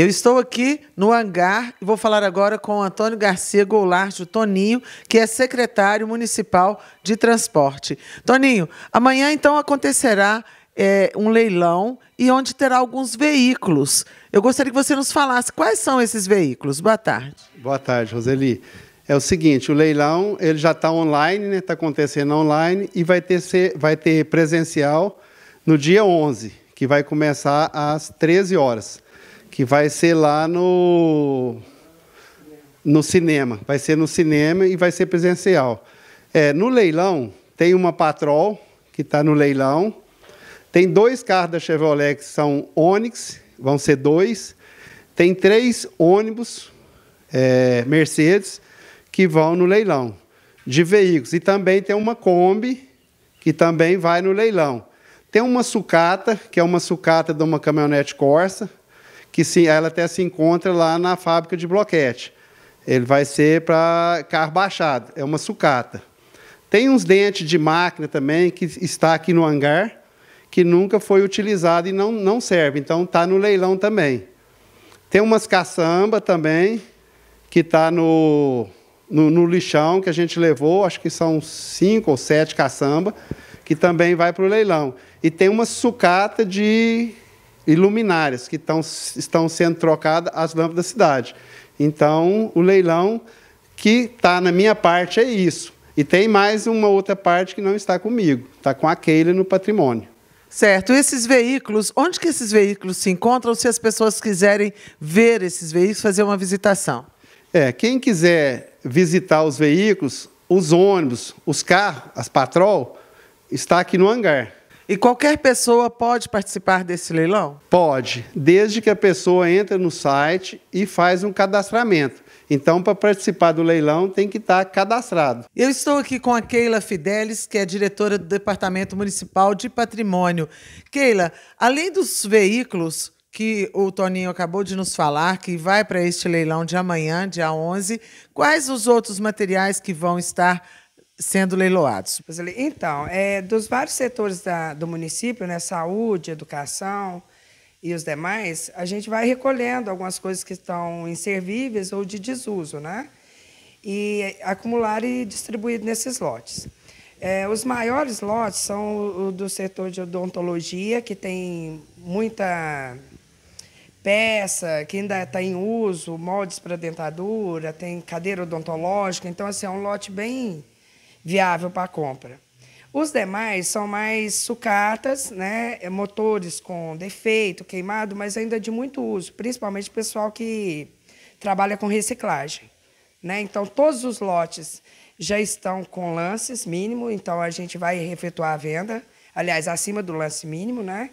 Eu estou aqui no hangar e vou falar agora com Antônio Garcia Goulart, o Toninho, que é secretário municipal de transporte. Toninho, amanhã então acontecerá é, um leilão e onde terá alguns veículos. Eu gostaria que você nos falasse quais são esses veículos. Boa tarde. Boa tarde, Roseli. É o seguinte, o leilão ele já está online, está né? Tá acontecendo online e vai ter, ser, vai ter presencial no dia 11, que vai começar às 13 horas que vai ser lá no no cinema, vai ser no cinema e vai ser presencial. É, no leilão tem uma Patrol que está no leilão, tem dois carros da Chevrolet que são Onix, vão ser dois, tem três ônibus é, Mercedes que vão no leilão de veículos e também tem uma Kombi que também vai no leilão. Tem uma sucata, que é uma sucata de uma caminhonete Corsa, que se, ela até se encontra lá na fábrica de bloquete. Ele vai ser para carro baixado, é uma sucata. Tem uns dentes de máquina também que está aqui no hangar, que nunca foi utilizado e não, não serve, então está no leilão também. Tem umas caçamba também, que está no, no, no, lixão que a gente levou, acho que são cinco ou sete caçamba, que também vai para o leilão. E tem uma sucata de e luminárias, que estão, estão sendo trocadas as lâmpadas da cidade. Então, o leilão que está na minha parte é isso. E tem mais uma outra parte que não está comigo, está com a Keila no patrimônio. Certo. Esses veículos, onde que esses veículos se encontram se as pessoas quiserem ver esses veículos, fazer uma visitação? É, quem quiser visitar os veículos, os ônibus, os carros, as patrol, está aqui no hangar. E qualquer pessoa pode participar desse leilão? Pode, desde que a pessoa entre no site e faz um cadastramento. Então, para participar do leilão, tem que estar cadastrado. Eu estou aqui com a Keila Fidelis, que é diretora do Departamento Municipal de Patrimônio. Keila, além dos veículos que o Toninho acabou de nos falar, que vai para este leilão de amanhã, dia 11, quais os outros materiais que vão estar sendo leiloados? Então, é, dos vários setores da, do município, né, saúde, educação e os demais, a gente vai recolhendo algumas coisas que estão inservíveis ou de desuso, né? E acumular e distribuir nesses lotes. É, os maiores lotes são o do setor de odontologia, que tem muita peça que ainda está em uso, moldes para dentadura, tem cadeira odontológica. Então, assim, é um lote bem viável para compra. Os demais são mais sucatas, né? É, motores com defeito, queimado, mas ainda de muito uso, principalmente o pessoal que trabalha com reciclagem. Né? Então, todos os lotes já estão com lances mínimo, então a gente vai efetuar a venda, aliás, acima do lance mínimo. Né?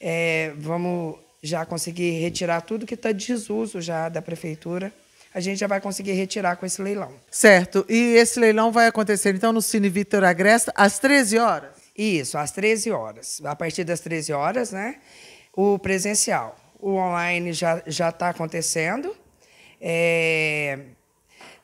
É, vamos já conseguir retirar tudo que está de desuso já da prefeitura a gente já vai conseguir retirar com esse leilão. Certo. E esse leilão vai acontecer, então, no Cine Vitor Agresta, às 13 horas? Isso, às 13 horas. A partir das 13 horas, né? O presencial. O online já está acontecendo. É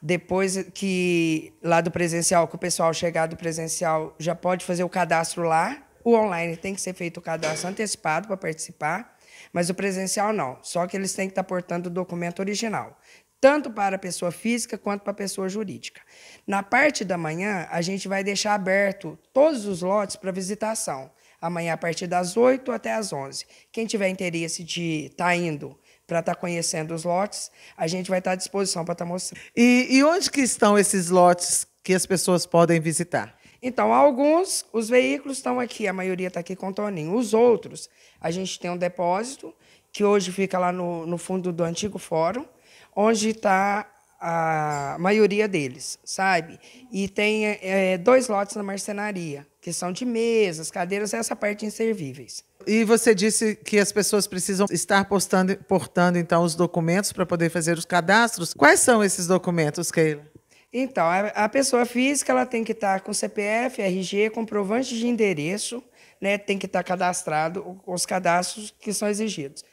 depois que lá do presencial, que o pessoal chegar do presencial já pode fazer o cadastro lá. O online tem que ser feito o cadastro antecipado para participar, mas o presencial não. Só que eles têm que estar tá portando o documento original tanto para a pessoa física quanto para a pessoa jurídica. Na parte da manhã, a gente vai deixar aberto todos os lotes para visitação. Amanhã, a partir das 8 até as 11. Quem tiver interesse de estar tá indo para estar tá conhecendo os lotes, a gente vai estar tá à disposição para estar tá mostrando. E, e onde que estão esses lotes que as pessoas podem visitar? Então, alguns, os veículos estão aqui, a maioria está aqui com o Toninho. Os outros, a gente tem um depósito, que hoje fica lá no, no fundo do antigo fórum, onde está a maioria deles, sabe? E tem é, dois lotes na marcenaria, que são de mesas, cadeiras, essa parte é inservíveis. E você disse que as pessoas precisam estar postando, portando, então, os documentos para poder fazer os cadastros. Quais são esses documentos, Keila? Então, a, pessoa física ela tem que estar tá com CPF, RG, comprovante de endereço, né? tem que estar tá cadastrado, os cadastros que são exigidos.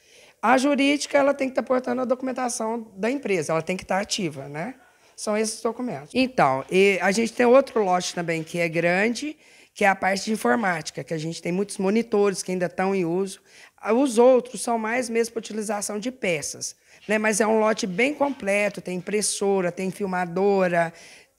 A jurídica, ela tem que estar tá portando a documentação da empresa, ela tem que estar tá ativa, né? São esses documentos. Então, a gente tem outro lote também que é grande, que é a parte de informática, que a gente tem muitos monitores que ainda estão em uso. Ah, os outros são mais mesmo para utilização de peças, né? mas é um lote bem completo, tem impressora, tem filmadora,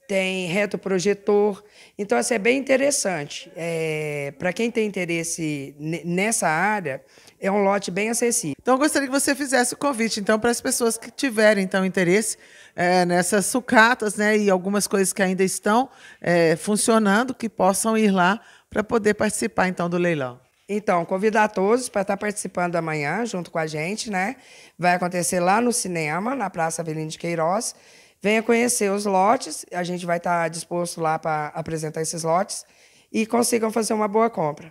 tem retroprojetor. Então, assim, é bem interessante. É, Para quem tem interesse nessa área, é um lote bem acessível. Então, eu gostaria que você fizesse o convite, então, para as pessoas que tiverem então interesse é, nessas sucatas, né, e algumas coisas que ainda estão é, funcionando, que possam ir lá para poder participar então do leilão. Então, convidar todos para estar tá participando amanhã junto com a gente, né? Vai acontecer lá no cinema, na Praça Avelino de Queiroz. Venha conhecer os lotes, a gente vai estar disposto lá para apresentar esses lotes e consigam fazer uma boa compra.